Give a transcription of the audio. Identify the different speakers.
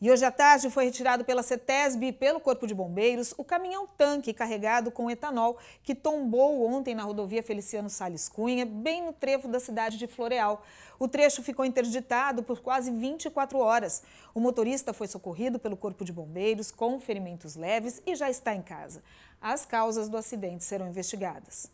Speaker 1: E hoje à tarde foi retirado pela CETESB e pelo Corpo de Bombeiros o caminhão-tanque carregado com etanol que tombou ontem na rodovia Feliciano Sales Cunha, bem no trevo da cidade de Floreal. O trecho ficou interditado por quase 24 horas. O motorista foi socorrido pelo Corpo de Bombeiros com ferimentos leves e já está em casa. As causas do acidente serão investigadas.